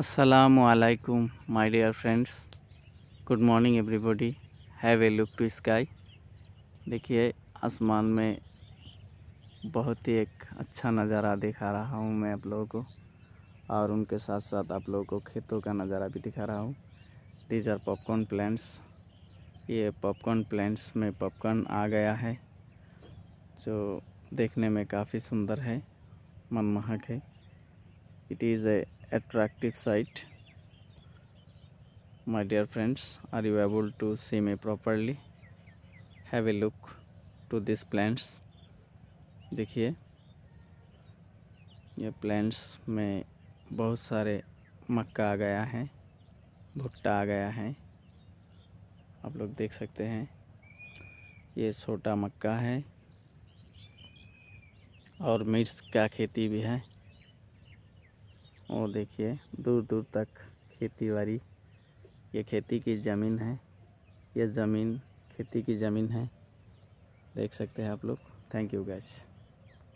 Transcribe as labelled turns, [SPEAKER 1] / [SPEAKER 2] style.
[SPEAKER 1] Assalamu my dear friends good morning morning have a look to sky देखिए आसमान में बहुत ही एक अच्छा नज़ारा दिखा रहा हूँ मैं आप लोगों को और उनके साथ साथ आप लोगों को खेतों का नज़ारा भी दिखा रहा हूँ दीज आर पॉपकॉर्न प्लान्स ये पॉपकॉर्न प्लान्स में पॉपकॉर्न आ गया है जो देखने में काफ़ी सुंदर है मनमोहक है it is a attractive site my dear friends are you able to see me properly have a look to these plants देखिए ये प्लांट्स में बहुत सारे मक्का आ गया है भुट्टा आ गया है आप लोग देख सकते हैं ये छोटा मक्का है और मिर्च का खेती भी है और देखिए दूर दूर तक खेती बाड़ी ये खेती की ज़मीन है ये ज़मीन खेती की ज़मीन है देख सकते हैं आप लोग थैंक यू गैस